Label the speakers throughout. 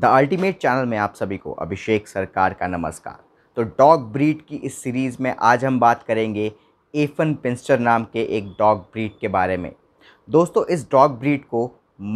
Speaker 1: the ultimate channel में आप सभी को अभिषेक सरकार का नमस्कार तो डॉग ब्रीड की इस सीरीज़ में आज हम बात करेंगे एफन पिंस्टर नाम के एक डॉग ब्रीड के बारे में दोस्तों इस डॉग ब्रीड को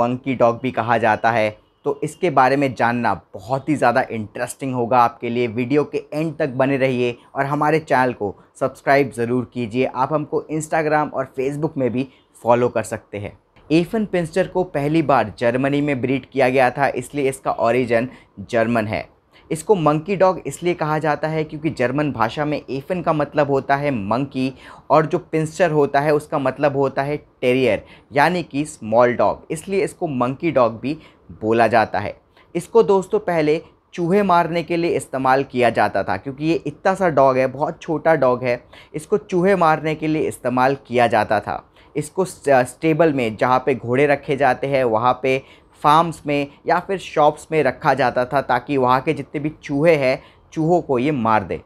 Speaker 1: मंकी डॉग भी कहा जाता है तो इसके बारे में जानना बहुत ही ज़्यादा इंटरेस्टिंग होगा आपके लिए वीडियो के एंड तक बने रहिए और हमारे चैनल को सब्सक्राइब ज़रूर कीजिए आप हमको इंस्टाग्राम और फेसबुक में भी फॉलो कर सकते हैं एफन पिंस्टर को पहली बार जर्मनी में ब्रीड किया गया था इसलिए इसका ओरिजिन जर्मन है इसको मंकी डॉग इसलिए कहा जाता है क्योंकि जर्मन भाषा में एफन का मतलब होता है मंकी और जो पिंस्टर होता है उसका मतलब होता है टेरियर यानी कि स्मॉल डॉग इसलिए इसको मंकी डॉग भी बोला जाता है इसको दोस्तों पहले चूहे मारने के लिए इस्तेमाल किया जाता था क्योंकि ये इतना सा डॉग है बहुत छोटा डॉग है इसको चूहे मारने के लिए इस्तेमाल किया जाता था इसको स्टेबल में जहाँ पे घोड़े रखे जाते हैं वहाँ पे फार्म्स में या फिर शॉप्स में रखा जाता था ताकि वहाँ के जितने भी चूहे हैं चूहों को ये मार दे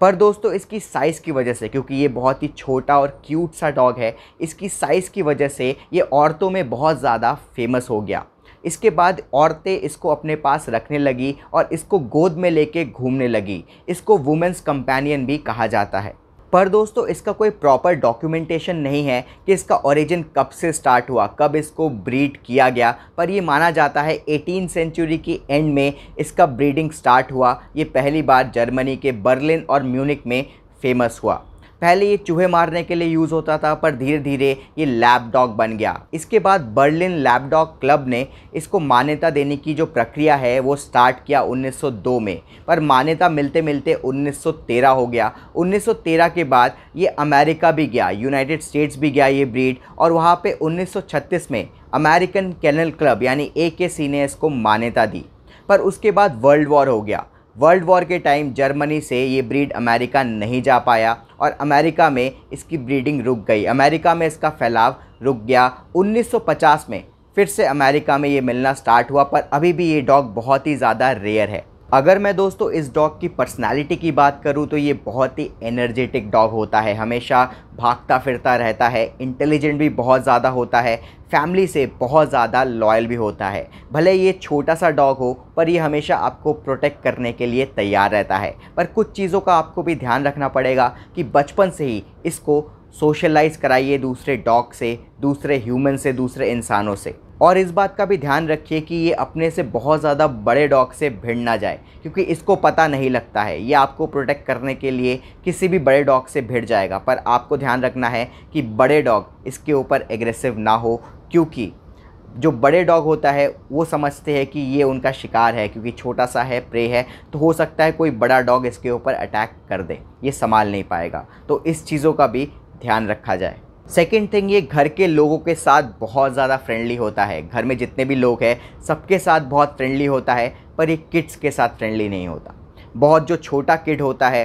Speaker 1: पर दोस्तों इसकी साइज़ की वजह से क्योंकि ये बहुत ही छोटा और क्यूट सा डॉग है इसकी साइज़ की वजह से ये औरतों में बहुत ज़्यादा फेमस हो गया इसके बाद औरतें इसको अपने पास रखने लगी और इसको गोद में लेके घूमने लगी इसको वुमेंस कंपेनियन भी कहा जाता है पर दोस्तों इसका कोई प्रॉपर डॉक्यूमेंटेशन नहीं है कि इसका ओरिजिन कब से स्टार्ट हुआ कब इसको ब्रीड किया गया पर ये माना जाता है एटीन सेंचुरी की एंड में इसका ब्रीडिंग स्टार्ट हुआ ये पहली बार जर्मनी के बर्लिन और म्यूनिक में फेमस हुआ पहले ये चूहे मारने के लिए यूज़ होता था पर धीरे धीरे ये लैब डॉग बन गया इसके बाद बर्लिन लैब डॉग क्लब ने इसको मान्यता देने की जो प्रक्रिया है वो स्टार्ट किया 1902 में पर मान्यता मिलते मिलते 1913 हो गया 1913 के बाद ये अमेरिका भी गया यूनाइटेड स्टेट्स भी गया ये ब्रीड और वहाँ पर उन्नीस में अमेरिकन कैनल क्लब यानी ए ने इसको मान्यता दी पर उसके बाद वर्ल्ड वॉर हो गया वर्ल्ड वॉर के टाइम जर्मनी से ये ब्रीड अमेरिका नहीं जा पाया और अमेरिका में इसकी ब्रीडिंग रुक गई अमेरिका में इसका फैलाव रुक गया 1950 में फिर से अमेरिका में ये मिलना स्टार्ट हुआ पर अभी भी ये डॉग बहुत ही ज़्यादा रेयर है अगर मैं दोस्तों इस डॉग की पर्सनालिटी की बात करूं तो ये बहुत ही एनर्जेटिक डॉग होता है हमेशा भागता फिरता रहता है इंटेलिजेंट भी बहुत ज़्यादा होता है फैमिली से बहुत ज़्यादा लॉयल भी होता है भले ये छोटा सा डॉग हो पर ये हमेशा आपको प्रोटेक्ट करने के लिए तैयार रहता है पर कुछ चीज़ों का आपको भी ध्यान रखना पड़ेगा कि बचपन से ही इसको सोशलाइज़ कराइए दूसरे डॉग से दूसरे ह्यूमन से दूसरे इंसानों से और इस बात का भी ध्यान रखिए कि ये अपने से बहुत ज़्यादा बड़े डॉग से भिड़ ना जाए क्योंकि इसको पता नहीं लगता है ये आपको प्रोटेक्ट करने के लिए किसी भी बड़े डॉग से भिड़ जाएगा पर आपको ध्यान रखना है कि बड़े डॉग इसके ऊपर एग्रेसिव ना हो क्योंकि जो बड़े डॉग होता है वो समझते हैं कि ये उनका शिकार है क्योंकि छोटा सा है प्रे है तो हो सकता है कोई बड़ा डॉग इसके ऊपर अटैक कर दे ये संभाल नहीं पाएगा तो इस चीज़ों का भी ध्यान रखा जाए सेकेंड थिंग ये घर के लोगों के साथ बहुत ज़्यादा फ्रेंडली होता है घर में जितने भी लोग हैं सबके साथ बहुत फ्रेंडली होता है पर ये किड्स के साथ फ्रेंडली नहीं होता बहुत जो छोटा किड होता है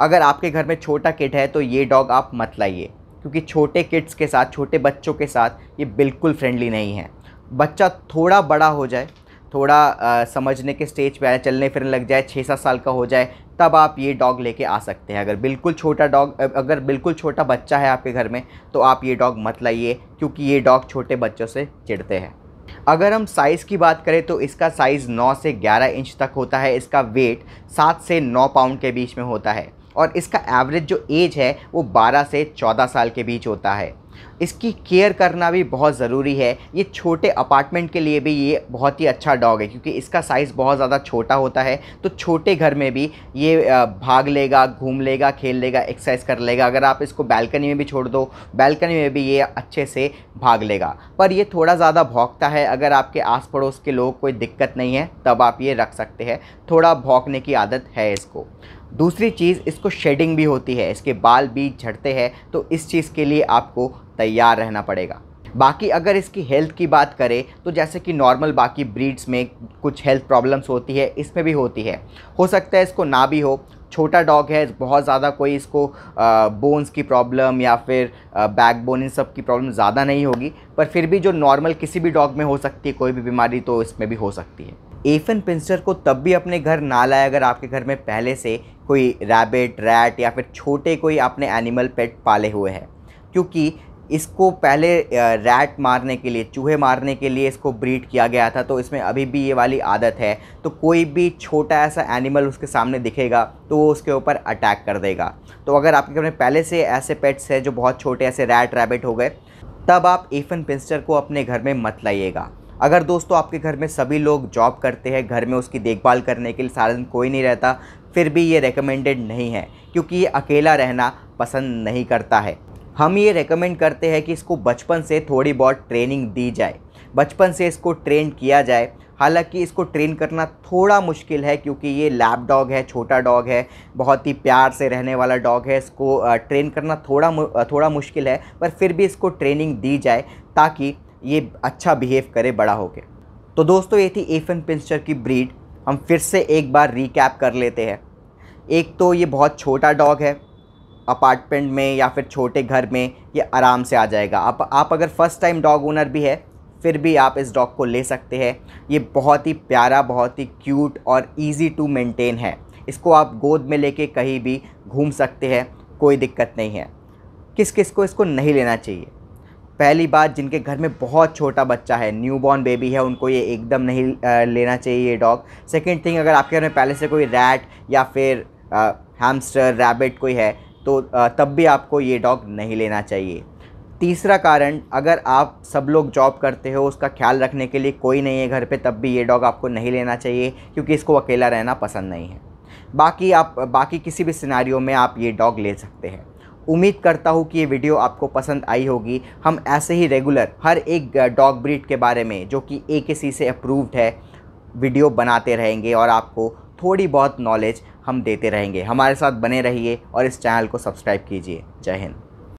Speaker 1: अगर आपके घर में छोटा किड है तो ये डॉग आप मत लाइए क्योंकि छोटे किड्स के साथ छोटे बच्चों के साथ ये बिल्कुल फ्रेंडली नहीं है बच्चा थोड़ा बड़ा हो जाए थोड़ा समझने के स्टेज पे आए चलने फिरने लग जाए छः सात साल का हो जाए तब आप ये डॉग लेके आ सकते हैं अगर बिल्कुल छोटा डॉग अगर बिल्कुल छोटा बच्चा है आपके घर में तो आप ये डॉग मत लाइए क्योंकि ये डॉग छोटे बच्चों से चिढ़ते हैं अगर हम साइज़ की बात करें तो इसका साइज़ 9 से 11 इंच तक होता है इसका वेट 7 से 9 पाउंड के बीच में होता है और इसका एवरेज जो एज है वो 12 से 14 साल के बीच होता है इसकी केयर करना भी बहुत ज़रूरी है ये छोटे अपार्टमेंट के लिए भी ये बहुत ही अच्छा डॉग है क्योंकि इसका साइज़ बहुत ज़्यादा छोटा होता है तो छोटे घर में भी ये भाग लेगा घूम लेगा खेल लेगा एक्सरसाइज कर लेगा अगर आप इसको बैल्कनी में भी छोड़ दो बैल्कनी में भी ये अच्छे से भाग लेगा पर ये थोड़ा ज़्यादा भोंकता है अगर आपके आस पड़ोस के लोग कोई दिक्कत नहीं है तब आप ये रख सकते हैं थोड़ा भोंकने की आदत है इसको दूसरी चीज़ इसको शेडिंग भी होती है इसके बाल भी झड़ते हैं तो इस चीज़ के लिए आपको तैयार रहना पड़ेगा बाकी अगर इसकी हेल्थ की बात करें तो जैसे कि नॉर्मल बाकी ब्रीड्स में कुछ हेल्थ प्रॉब्लम्स होती है इसमें भी होती है हो सकता है इसको ना भी हो छोटा डॉग है बहुत ज़्यादा कोई इसको बोन्स की प्रॉब्लम या फिर बैक बोन इन सब की प्रॉब्लम ज़्यादा नहीं होगी पर फिर भी जो नॉर्मल किसी भी डॉग में हो सकती है कोई भी बीमारी तो इसमें भी हो सकती है एफन पिंसर को तब भी अपने घर ना लाए अगर आपके घर में पहले से कोई रैबिट रैट या फिर छोटे कोई आपने एनिमल पेट पाले हुए हैं क्योंकि इसको पहले रैट मारने के लिए चूहे मारने के लिए इसको ब्रीड किया गया था तो इसमें अभी भी ये वाली आदत है तो कोई भी छोटा ऐसा एनिमल उसके सामने दिखेगा तो वो उसके ऊपर अटैक कर देगा तो अगर आपके घर में पहले से ऐसे पेट्स हैं जो बहुत छोटे ऐसे रैट रैबिट हो गए तब आप एफन पिंस्टर को अपने घर में मत लाइएगा अगर दोस्तों आपके घर में सभी लोग जॉब करते हैं घर में उसकी देखभाल करने के लिए सारा दिन कोई नहीं रहता फिर भी ये रिकमेंडेड नहीं है क्योंकि ये अकेला रहना पसंद नहीं करता है हम ये रेकमेंड करते हैं कि इसको बचपन से थोड़ी बहुत ट्रेनिंग दी जाए बचपन से इसको ट्रेन किया जाए हालांकि इसको ट्रेन करना थोड़ा मुश्किल है क्योंकि ये लैब डॉग है छोटा डॉग है बहुत ही प्यार से रहने वाला डॉग है इसको ट्रेन करना थोड़ा थोड़ा मुश्किल है पर फिर भी इसको ट्रेनिंग दी जाए ताकि ये अच्छा बिहेव करे बड़ा होकर तो दोस्तों ये थी एफन पिंस्टर की ब्रीड हम फिर से एक बार रिकैप कर लेते हैं एक तो ये बहुत छोटा डॉग है अपार्टमेंट में या फिर छोटे घर में ये आराम से आ जाएगा आप आप अगर फ़र्स्ट टाइम डॉग ओनर भी है फिर भी आप इस डॉग को ले सकते हैं ये बहुत ही प्यारा बहुत ही क्यूट और इजी टू मेंटेन है इसको आप गोद में लेके कहीं भी घूम सकते हैं कोई दिक्कत नहीं है किस किस को इसको नहीं लेना चाहिए पहली बात जिनके घर में बहुत छोटा बच्चा है न्यूबॉर्न बेबी है उनको ये एकदम नहीं लेना चाहिए ये डॉग सेकेंड थिंग अगर आपके घर में पहले से कोई रैट या फिर हैमस्टर रैबिट कोई है तो तब भी आपको ये डॉग नहीं लेना चाहिए तीसरा कारण अगर आप सब लोग जॉब करते हो उसका ख्याल रखने के लिए कोई नहीं है घर पे तब भी ये डॉग आपको नहीं लेना चाहिए क्योंकि इसको अकेला रहना पसंद नहीं है बाकी आप बाकी किसी भी सिनारी में आप ये डॉग ले सकते हैं उम्मीद करता हूँ कि ये वीडियो आपको पसंद आई होगी हम ऐसे ही रेगुलर हर एक डॉग ब्रीड के बारे में जो कि ए से अप्रूव्ड है वीडियो बनाते रहेंगे और आपको थोड़ी बहुत नॉलेज हम देते रहेंगे हमारे साथ बने रहिए और इस चैनल को सब्सक्राइब कीजिए जय हिंद